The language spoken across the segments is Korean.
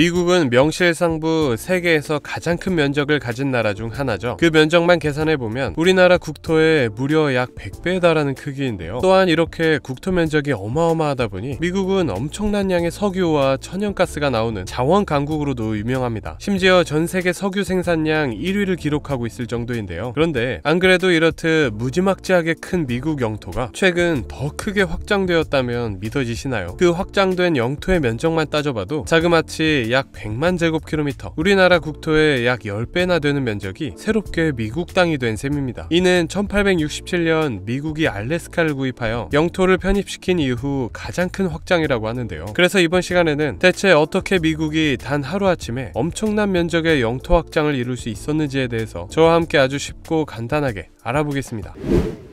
미국은 명실상부 세계에서 가장 큰 면적을 가진 나라 중 하나죠. 그 면적만 계산해보면 우리나라 국토의 무려 약 100배에 달하는 크기인데요. 또한 이렇게 국토 면적이 어마어마하다 보니 미국은 엄청난 양의 석유와 천연가스가 나오는 자원 강국으로도 유명합니다. 심지어 전 세계 석유 생산량 1위를 기록하고 있을 정도인데요. 그런데 안 그래도 이렇듯 무지막지하게 큰 미국 영토가 최근 더 크게 확장되었다면 믿어지시나요? 그 확장된 영토의 면적만 따져봐도 자그마치 약 100만 제곱킬로미터 우리나라 국토의 약 10배나 되는 면적이 새롭게 미국 땅이 된 셈입니다. 이는 1867년 미국이 알래스카를 구입하여 영토를 편입시킨 이후 가장 큰 확장이라고 하는데요. 그래서 이번 시간에는 대체 어떻게 미국이 단 하루아침에 엄청난 면적의 영토 확장을 이룰 수 있었는지에 대해서 저와 함께 아주 쉽고 간단하게 알아보겠습니다.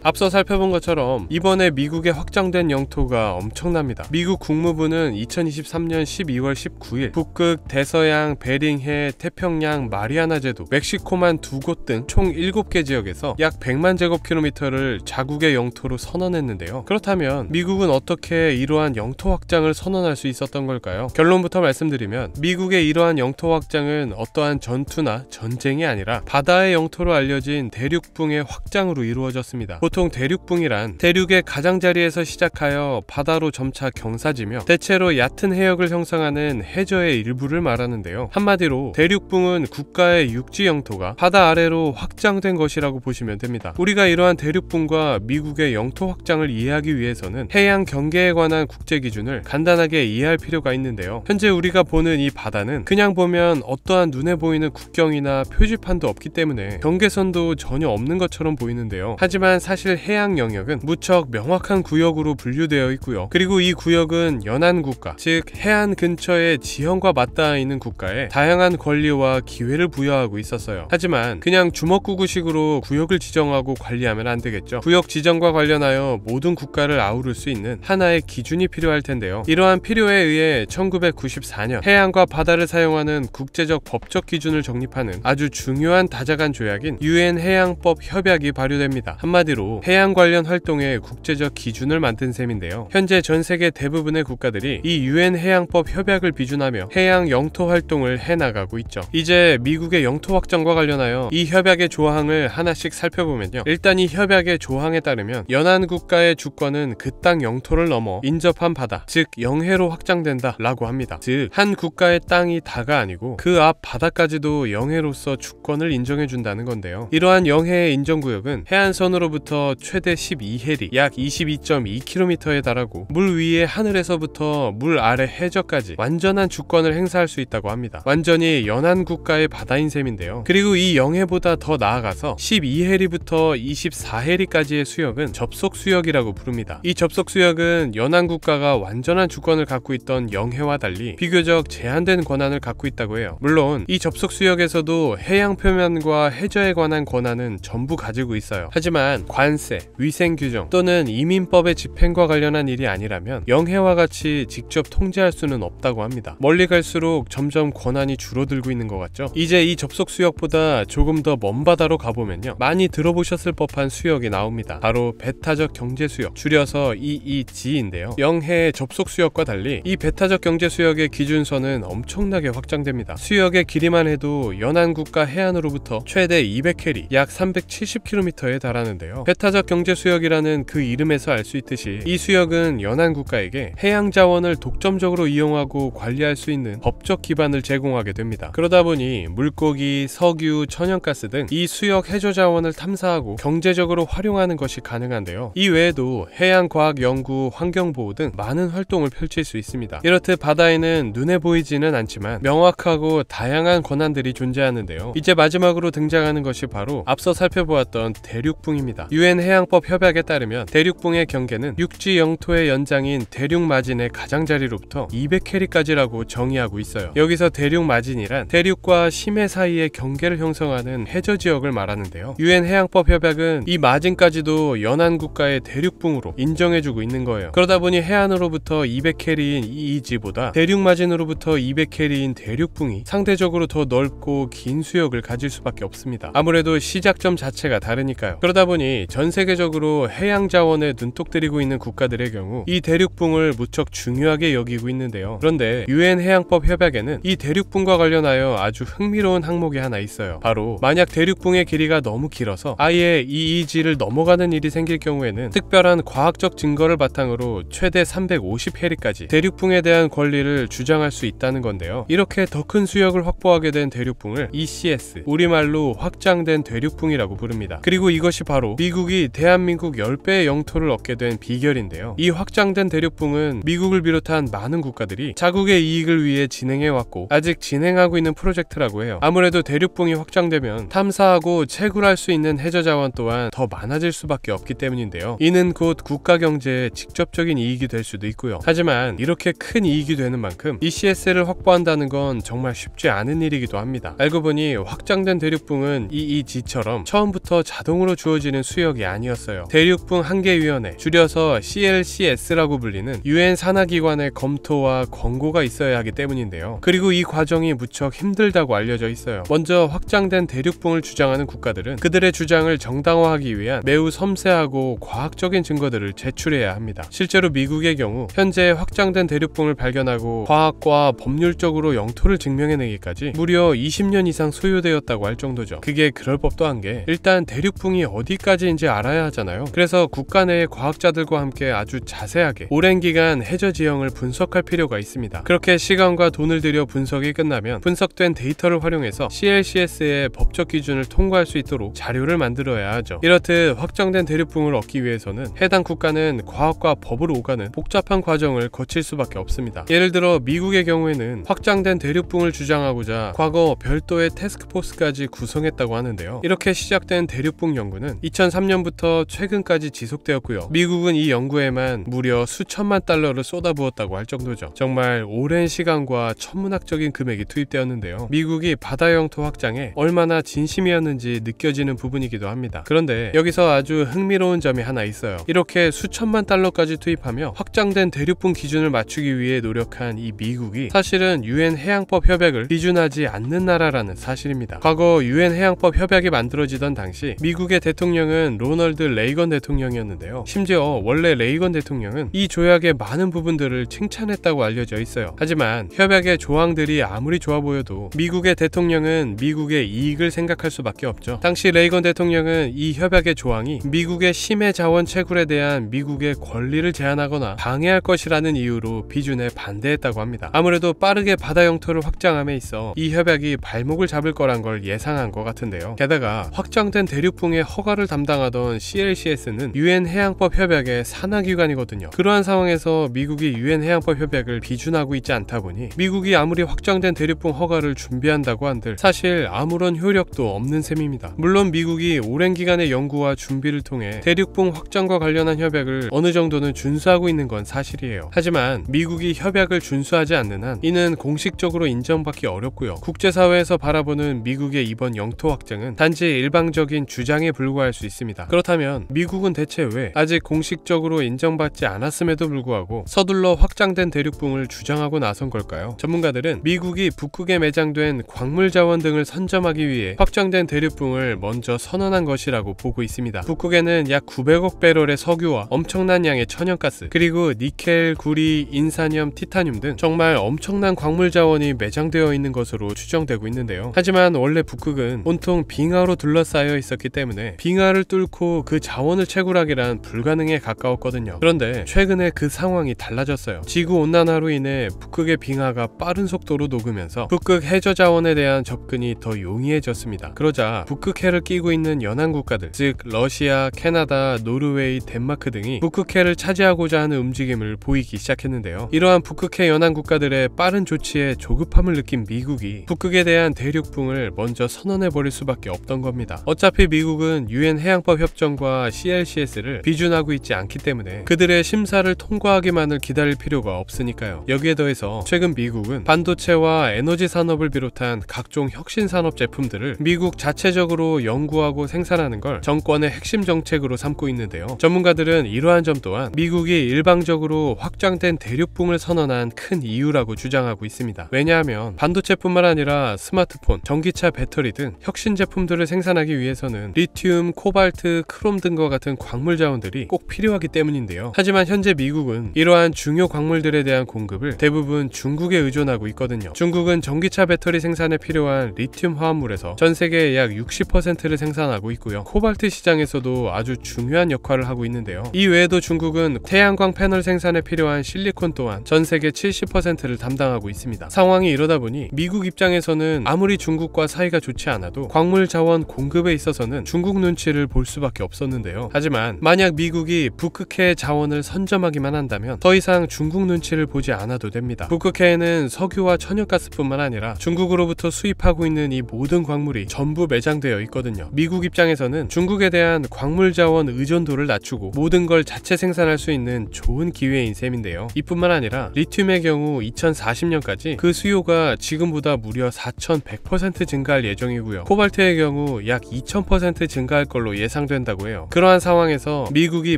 앞서 살펴본 것처럼 이번에 미국에 확장된 영토가 엄청납니다. 미국 국무부는 2023년 12월 19일 북극, 대서양, 베링해, 태평양, 마리아나 제도, 멕시코만 두 곳 등 총 7개 지역에서 약 100만 제곱킬로미터를 자국의 영토로 선언했는데요. 그렇다면 미국은 어떻게 이러한 영토 확장을 선언할 수 있었던 걸까요? 결론부터 말씀드리면 미국의 이러한 영토 확장은 어떠한 전투나 전쟁이 아니라 바다의 영토로 알려진 대륙붕의 확장 확장으로 이루어졌습니다. 보통 대륙붕이란 대륙의 가장자리에서 시작하여 바다로 점차 경사지며 대체로 얕은 해역을 형성하는 해저의 일부를 말하는데요. 한마디로 대륙붕은 국가의 육지 영토가 바다 아래로 확장된 것이라고 보시면 됩니다. 우리가 이러한 대륙붕과 미국의 영토 확장을 이해하기 위해서는 해양 경계에 관한 국제 기준을 간단하게 이해할 필요가 있는데요. 현재 우리가 보는 이 바다는 그냥 보면 어떠한 눈에 보이는 국경이나 표지판도 없기 때문에 경계선도 전혀 없는 것처럼 것처럼 보이는데요. 하지만 사실 해양 영역은 무척 명확한 구역으로 분류되어 있고요. 그리고 이 구역은 연안 국가, 즉 해안 근처의 지형과 맞닿아 있는 국가에 다양한 권리와 기회를 부여하고 있었어요. 하지만 그냥 주먹구구식으로 구역을 지정하고 관리하면 안 되겠죠. 구역 지정과 관련하여 모든 국가를 아우를 수 있는 하나의 기준이 필요할 텐데요. 이러한 필요에 의해 1994년 해양과 바다를 사용하는 국제적 법적 기준을 정립하는 아주 중요한 다자간 조약인 UN 해양법 협약 특약이 발효됩니다. 한마디로 해양 관련 활동의 국제적 기준을 만든 셈인데요. 현재 전 세계 대부분의 국가들이 이 UN 해양법 협약을 비준하며 해양 영토 활동을 해나가고 있죠. 이제 미국의 영토 확장과 관련하여 이 협약의 조항을 하나씩 살펴보면요. 일단 이 협약의 조항에 따르면 연안 국가의 주권은 그 땅 영토를 넘어 인접한 바다, 즉 영해로 확장된다 라고 합니다. 즉 한 국가의 땅이 다가 아니고 그 앞 바다까지도 영해로서 주권을 인정해준다는 건데요. 이러한 영해의 인정 해상구역은 해안선으로부터 최대 12해리 약 22.2km에 달하고 물위에 하늘에서부터 물 아래 해저까지 완전한 주권을 행사할 수 있다고 합니다. 완전히 연안 국가의 바다인 셈인데요. 그리고 이 영해보다 더 나아가서 12해리부터 24해리까지의 수역은 접속수역이라고 부릅니다. 이 접속수역은 연안 국가가 완전한 주권을 갖고 있던 영해와 달리 비교적 제한된 권한을 갖고 있다고 해요. 물론 이 접속수역에서도 해양 표면과 해저에 관한 권한은 전부 가지 가지고 있어요. 하지만 관세, 위생 규정 또는 이민법의 집행과 관련한 일이 아니라면 영해와 같이 직접 통제할 수는 없다고 합니다. 멀리 갈수록 점점 권한이 줄어들고 있는 것 같죠? 이제 이 접속 수역보다 조금 더 먼 바다로 가보면요. 많이 들어보셨을 법한 수역이 나옵니다. 바로 베타적 경제 수역, 줄여서 EEG인데요. 영해의 접속 수역과 달리 이 베타적 경제 수역의 기준선은 엄청나게 확장됩니다. 수역의 길이만 해도 연안국가 해안으로부터 최대 2 0 0해리약370 10km에 달하는데요. 베타적 경제 수역이라는 그 이름에서 알 수 있듯이 이 수역은 연안 국가에게 해양 자원을 독점적으로 이용하고 관리할 수 있는 법적 기반을 제공하게 됩니다. 그러다 보니 물고기, 석유, 천연가스 등 이 수역 해저 자원을 탐사하고 경제적으로 활용하는 것이 가능한데요. 이 외에도 해양 과학 연구, 환경 보호 등 많은 활동을 펼칠 수 있습니다. 이렇듯 바다에는 눈에 보이지는 않지만 명확하고 다양한 권한들이 존재하는데요. 이제 마지막으로 등장하는 것이 바로 앞서 살펴보았던 일으던 대륙붕입니다. 유엔 해양법 협약에 따르면 대륙붕의 경계는 육지 영토의 연장인 대륙 마진의 가장자리로부터 200캐리까지라고 정의하고 있어요. 여기서 대륙 마진이란 대륙과 심해 사이의 경계를 형성하는 해저 지역을 말하는데요. 유엔 해양법 협약은 이 마진까지도 연안 국가의 대륙붕으로 인정해주고 있는 거예요. 그러다 보니 해안으로부터 200캐리인 이지보다 대륙 마진으로부터 200캐리인 대륙붕이 상대적으로 더 넓고 긴 수역을 가질 수밖에 없습니다. 아무래도 시작점 자체가 다르니까요. 그러다 보니 전 세계적으로 해양 자원에 눈독 들이고 있는 국가들의 경우 이 대륙붕을 무척 중요하게 여기고 있는데요. 그런데 유엔 해양법 협약에는 이 대륙붕과 관련하여 아주 흥미로운 항목이 하나 있어요. 바로 만약 대륙붕의 길이가 너무 길어서 아예 EEG를 넘어가는 일이 생길 경우에는 특별한 과학적 증거를 바탕으로 최대 350해리까지 대륙붕에 대한 권리를 주장할 수 있다는 건데요. 이렇게 더 큰 수역을 확보하게 된 대륙붕을 ECS, 우리말로 확장된 대륙붕이라고 부릅니다. 있니다 그리고 이것이 바로 미국이 대한민국 10배의 영토를 얻게 된 비결인데요. 이 확장된 대륙붕은 미국을 비롯한 많은 국가들이 자국의 이익을 위해 진행해왔고 아직 진행하고 있는 프로젝트라고 해요. 아무래도 대륙붕이 확장되면 탐사하고 채굴할 수 있는 해저 자원 또한 더 많아질 수밖에 없기 때문인데요. 이는 곧 국가 경제에 직접적인 이익이 될 수도 있고요. 하지만 이렇게 큰 이익이 되는 만큼 ECS를 확보한다는 건 정말 쉽지 않은 일이기도 합니다. 알고 보니 확장된 대륙붕은 EEG처럼 처음부터 따라서 자동으로 주어지는 수역이 아니었어요. 대륙풍 한계위원회, 줄여서 CLCS라고 불리는 UN 산하기관의 검토와 권고가 있어야 하기 때문인데요. 그리고 이 과정이 무척 힘들다고 알려져 있어요. 먼저 확장된 대륙풍을 주장하는 국가들은 그들의 주장을 정당화하기 위한 매우 섬세하고 과학적인 증거들을 제출해야 합니다. 실제로 미국의 경우 현재 확장된 대륙풍을 발견하고 과학과 법률적으로 영토를 증명해내기까지 무려 20년 이상 소요되었다고 할 정도죠. 그게 그럴 법도 한 게 일단 대륙풍이 어디까지인지 알아야 하잖아요. 그래서 국가 내의 과학자들과 함께 아주 자세하게 오랜 기간 해저 지형을 분석할 필요가 있습니다. 그렇게 시간과 돈을 들여 분석이 끝나면 분석된 데이터를 활용해서 CLCS의 법적 기준을 통과할 수 있도록 자료를 만들어야 하죠. 이렇듯 확정된 대륙풍을 얻기 위해서는 해당 국가는 과학과 법으로 오가는 복잡한 과정을 거칠 수밖에 없습니다. 예를 들어 미국의 경우에는 확장된 대륙풍을 주장하고자 과거 별도의 테스크포스까지 구성했다고 하는데요. 이렇게 시작된 대륙풍 대륙붕 연구는 2003년부터 최근까지 지속되었고요. 미국은 이 연구에만 무려 수천만 달러를 쏟아부었다고 할 정도죠. 정말 오랜 시간과 천문학적인 금액이 투입되었는데요. 미국이 바다 영토 확장에 얼마나 진심이었는지 느껴지는 부분이기도 합니다. 그런데 여기서 아주 흥미로운 점이 하나 있어요. 이렇게 수천만 달러까지 투입하며 확장된 대륙붕 기준을 맞추기 위해 노력한 이 미국이 사실은 유엔 해양법 협약을 기준하지 않는 나라라는 사실입니다. 과거 유엔 해양법 협약이 만들어지던 당시 당시 미국의 대통령은 로널드 레이건 대통령이었는데요. 심지어 원래 레이건 대통령은 이 조약의 많은 부분들을 칭찬했다고 알려져 있어요. 하지만 협약의 조항들이 아무리 좋아 보여도 미국의 대통령은 미국의 이익을 생각할 수밖에 없죠. 당시 레이건 대통령은 이 협약의 조항이 미국의 심해 자원 채굴에 대한 미국의 권리를 제한하거나 방해할 것이라는 이유로 비준에 반대했다고 합니다. 아무래도 빠르게 바다 영토를 확장함에 있어 이 협약이 발목을 잡을 거란 걸 예상한 것 같은데요. 게다가 확정된대 대륙풍의 허가를 담당하던 CLCS는 UN 해양법 협약의 산하기관이거든요. 그러한 상황에서 미국이 UN 해양법 협약을 비준하고 있지 않다 보니 미국이 아무리 확정된 대륙풍 허가를 준비한다고 한들 사실 아무런 효력도 없는 셈입니다. 물론 미국이 오랜 기간의 연구와 준비를 통해 대륙풍 확정과 관련한 협약을 어느 정도는 준수하고 있는 건 사실이에요. 하지만 미국이 협약을 준수하지 않는 한 이는 공식적으로 인정받기 어렵고요. 국제사회에서 바라보는 미국의 이번 영토 확장은 단지 일방적인 주장에 불과할 수 있습니다. 그렇다면 미국은 대체 왜 아직 공식적으로 인정받지 않았음에도 불구하고 서둘러 확장된 대륙붕을 주장하고 나선 걸까요? 전문가들은 미국이 북극에 매장된 광물 자원 등을 선점하기 위해 확정된 대륙붕을 먼저 선언한 것이라고 보고 있습니다. 북극에는 약 900억 배럴의 석유와 엄청난 양의 천연가스, 그리고 니켈, 구리, 인산염, 티타늄 등 정말 엄청난 광물 자원이 매장되어 있는 것으로 추정되고 있는데요. 하지만 원래 북극은 온통 빙하로 둘러싸여 있었 있었기 때문에 빙하를 뚫고 그 자원을 채굴하기란 불가능에 가까웠거든요. 그런데 최근에 그 상황이 달라졌어요. 지구온난화로 인해 북극의 빙하가 빠른 속도로 녹으면서 북극 해저 자원에 대한 접근이 더 용이해졌습니다. 그러자 북극해를 끼고 있는 연안 국가들, 즉 러시아, 캐나다, 노르웨이, 덴마크 등이 북극해를 차지하고자 하는 움직임을 보이기 시작했는데요. 이러한 북극해 연안 국가들의 빠른 조치에 조급함을 느낀 미국이 북극에 대한 대륙붕을 먼저 선언해버릴 수밖에 없던 겁니다. 어차피 어차피 미국은 UN 해양법 협정과 CLCS를 비준하고 있지 않기 때문에 그들의 심사를 통과하기만을 기다릴 필요가 없으니까요. 여기에 더해서 최근 미국은 반도체와 에너지 산업을 비롯한 각종 혁신 산업 제품들을 미국 자체적으로 연구하고 생산하는 걸 정권의 핵심 정책으로 삼고 있는데요. 전문가들은 이러한 점 또한 미국이 일방적으로 확장된 대륙붕을 선언한 큰 이유라고 주장하고 있습니다. 왜냐하면 반도체뿐만 아니라 스마트폰, 전기차 배터리 등 혁신 제품들을 생산하기 위해서 대에서는 리튬, 코발트, 크롬 등과 같은 광물 자원들이 꼭 필요하기 때문인데요. 하지만 현재 미국은 이러한 중요 광물들에 대한 공급을 대부분 중국에 의존하고 있거든요. 중국은 전기차 배터리 생산에 필요한 리튬 화합물에서 전 세계의 약 60%를 생산하고 있고요. 코발트 시장에서도 아주 중요한 역할을 하고 있는데요. 이 외에도 중국은 태양광 패널 생산에 필요한 실리콘 또한 전 세계 70%를 담당하고 있습니다. 상황이 이러다 보니 미국 입장에서는 아무리 중국과 사이가 좋지 않아도 광물 자원 공급에 있어서 있어서는 중국 눈치를 볼 수밖에 없었는데요. 하지만 만약 미국이 북극해 자원을 선점하기만 한다면 더 이상 중국 눈치를 보지 않아도 됩니다. 북극해에는 석유와 천연가스뿐만 아니라 중국으로부터 수입하고 있는 이 모든 광물이 전부 매장되어 있거든요. 미국 입장에서는 중국에 대한 광물 자원 의존도를 낮추고 모든 걸 자체 생산할 수 있는 좋은 기회인 셈인데요. 이뿐만 아니라 리튬의 경우 2040년까지 그 수요가 지금보다 무려 4,100% 증가할 예정이고요. 코발트의 경우 약 2 0 0% 증가할 걸로 예상된다고 해요. 그러한 상황에서 미국이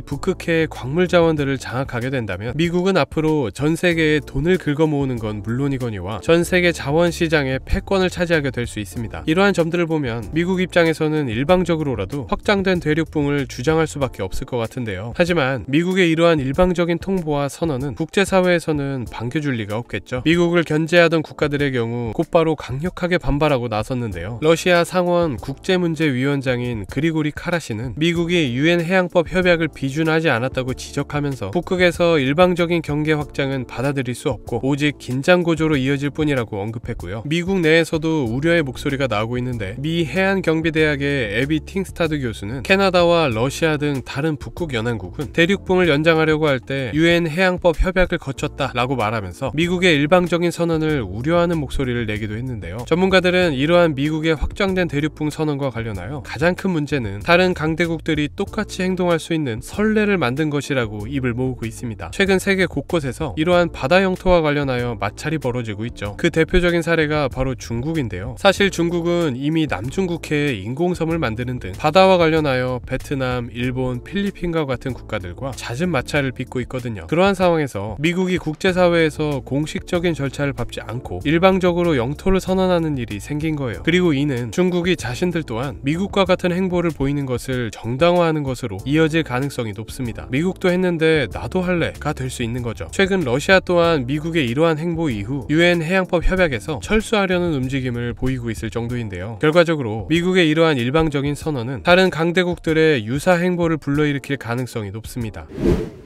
북극해의 광물 자원들을 장악하게 된다면 미국은 앞으로 전 세계에 돈을 긁어 모으는 건 물론이거니와 전 세계 자원 시장의 패권을 차지하게 될 수 있습니다. 이러한 점들을 보면 미국 입장에서는 일방적으로라도 확장된 대륙붕을 주장할 수밖에 없을 것 같은데요. 하지만 미국의 이러한 일방적인 통보와 선언은 국제사회에서는 반겨줄 리가 없겠죠. 미국을 견제하던 국가들의 경우 곧바로 강력하게 반발하고 나섰는데요. 러시아 상원 국제문제위원 위원장인 그리고리 카라시는 미국이 유엔 해양법 협약을 비준하지 않았다고 지적하면서 북극에서 일방적인 경계 확장은 받아들일 수 없고 오직 긴장 고조로 이어질 뿐이라고 언급했고요. 미국 내에서도 우려의 목소리가 나오고 있는데 미 해안 경비대학의 에비 팅스타드 교수는 캐나다와 러시아 등 다른 북극 연안국은 대륙붕을 연장하려고 할 때 유엔 해양법 협약을 거쳤다라고 말하면서 미국의 일방적인 선언을 우려하는 목소리를 내기도 했는데요. 전문가들은 이러한 미국의 확정된 대륙붕 선언과 관련하여 가장 큰 문제는 다른 강대국들이 똑같이 행동할 수 있는 선례를 만든 것이라고 입을 모으고 있습니다. 최근 세계 곳곳에서 이러한 바다 영토와 관련하여 마찰이 벌어지고 있죠. 그 대표적인 사례가 바로 중국인데요. 사실 중국은 이미 남중국해에 인공섬을 만드는 등 바다와 관련하여 베트남, 일본, 필리핀과 같은 국가들과 잦은 마찰을 빚고 있거든요. 그러한 상황에서 미국이 국제사회에서 공식적인 절차를 밟지 않고 일방적으로 영토를 선언하는 일이 생긴 거예요. 그리고 이는 중국이 자신들 또한 미국과 미국과 같은 행보를 보이는 것을 정당화하는 것으로 이어질 가능성이 높습니다. 미국도 했는데 나도 할래가 될 수 있는 거죠. 최근 러시아 또한 미국의 이러한 행보 이후 유엔 해양법 협약에서 철수하려는 움직임을 보이고 있을 정도인데요. 결과적으로 미국의 이러한 일방적인 선언은 다른 강대국들의 유사 행보를 불러일으킬 가능성이 높습니다.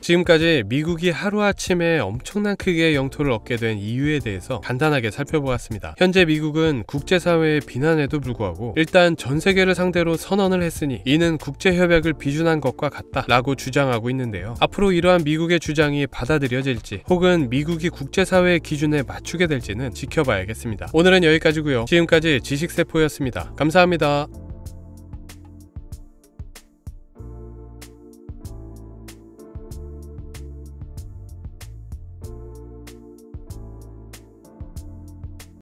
지금까지 미국이 하루아침에 엄청난 크기의 영토를 얻게 된 이유에 대해서 간단하게 살펴보았습니다. 현재 미국은 국제사회의 비난에도 불구하고 일단 전 세계를 상대로 선언을 했으니 이는 국제협약을 비준한 것과 같다 라고 주장하고 있는데요. 앞으로 이러한 미국의 주장이 받아들여질지 혹은 미국이 국제사회의 기준에 맞추게 될지는 지켜봐야겠습니다. 오늘은 여기까지고요. 지금까지 지식세포였습니다. 감사합니다.